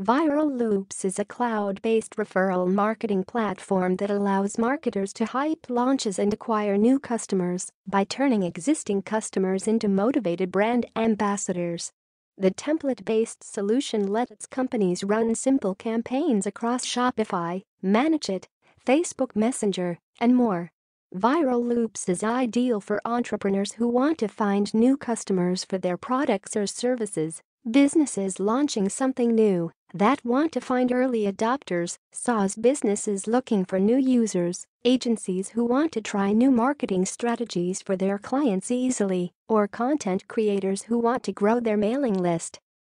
Viral Loops is a cloud-based referral marketing platform that allows marketers to hype launches and acquire new customers by turning existing customers into motivated brand ambassadors. The template-based solution lets companies run simple campaigns across Shopify, manage it, Facebook Messenger, and more. Viral Loops is ideal for entrepreneurs who want to find new customers for their products or services Businesses launching something new that want to find early adopters, SaaS businesses looking for new users, agencies who want to try new marketing strategies for their clients easily, or content creators who want to grow their mailing list.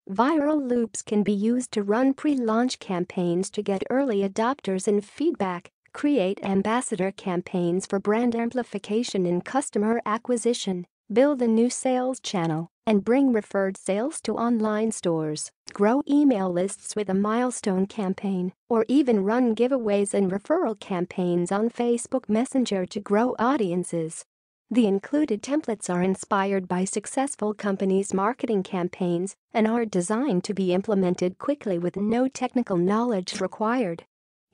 Viral loops can be used to run pre-launch campaigns to get early adopters and feedback, create ambassador campaigns for brand amplification and customer acquisition, Build a new sales channel and bring referred sales to online stores. Grow email lists with a milestone campaign or even run giveaways and referral campaigns on Facebook Messenger to grow audiences. The included templates are inspired by successful companies' marketing campaigns and are designed to be implemented quickly with no technical knowledge required.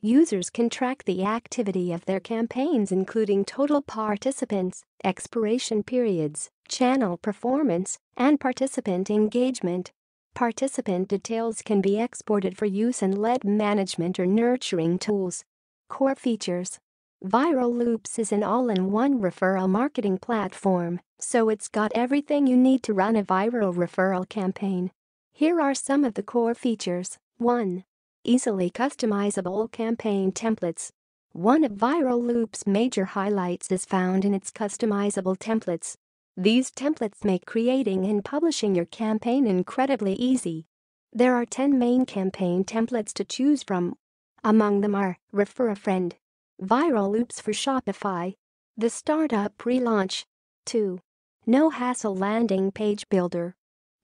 Users can track the activity of their campaigns including total participants, expiration periods, channel performance, and participant engagement. Participant details can be exported for use in lead management or nurturing tools. Core features Viral Loops is an all in one referral marketing platform, so it's got everything you need to run a viral referral campaign. Here are some of the core features 1 easily customizable campaign templates. One of Viral Loop's major highlights is found in its customizable templates. These templates make creating and publishing your campaign incredibly easy. There are 10 main campaign templates to choose from. Among them are Refer a Friend, Viral Loops for Shopify, The Startup Relaunch, 2. No Hassle Landing Page Builder.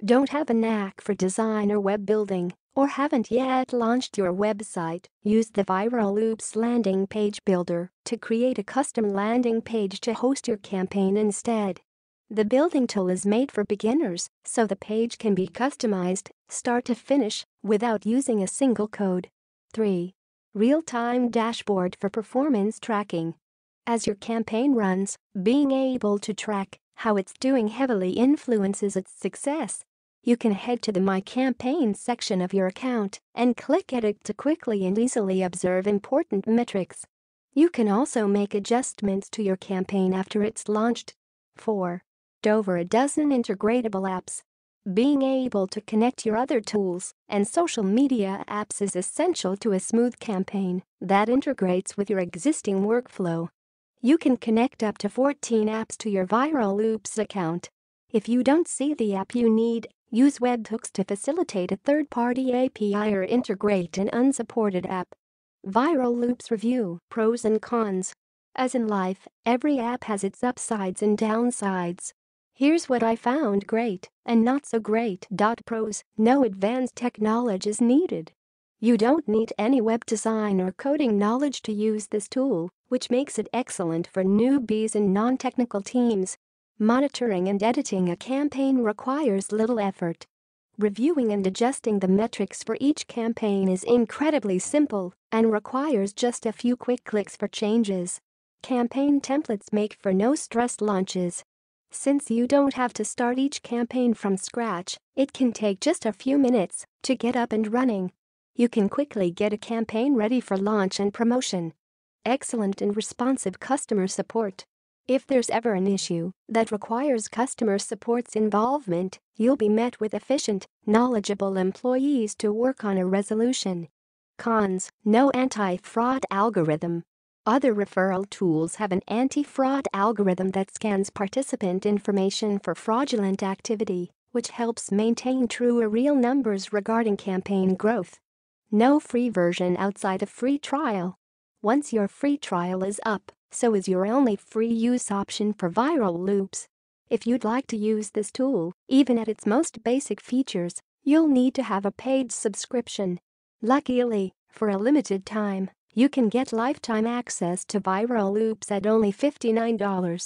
Don't have a knack for design or web building? or haven't yet launched your website, use the Viral Loops landing page builder to create a custom landing page to host your campaign instead. The building tool is made for beginners, so the page can be customized, start to finish, without using a single code. 3. Real-time dashboard for performance tracking. As your campaign runs, being able to track how it's doing heavily influences its success you can head to the My Campaigns section of your account and click Edit to quickly and easily observe important metrics. You can also make adjustments to your campaign after it's launched. 4. Over a dozen integratable apps. Being able to connect your other tools and social media apps is essential to a smooth campaign that integrates with your existing workflow. You can connect up to 14 apps to your Viral Loops account. If you don't see the app you need, Use webhooks to facilitate a third-party API or integrate an unsupported app. Viral Loops Review Pros and Cons As in life, every app has its upsides and downsides. Here's what I found great and not so great. Pros No advanced technology is needed. You don't need any web design or coding knowledge to use this tool, which makes it excellent for newbies and non technical teams. Monitoring and editing a campaign requires little effort. Reviewing and adjusting the metrics for each campaign is incredibly simple and requires just a few quick clicks for changes. Campaign templates make for no-stress launches. Since you don't have to start each campaign from scratch, it can take just a few minutes to get up and running. You can quickly get a campaign ready for launch and promotion. Excellent and responsive customer support if there's ever an issue that requires customer support's involvement, you'll be met with efficient, knowledgeable employees to work on a resolution. Cons No anti fraud algorithm. Other referral tools have an anti fraud algorithm that scans participant information for fraudulent activity, which helps maintain true or real numbers regarding campaign growth. No free version outside of free trial. Once your free trial is up, so is your only free use option for viral loops. If you'd like to use this tool, even at its most basic features, you'll need to have a paid subscription. Luckily, for a limited time, you can get lifetime access to viral loops at only $59.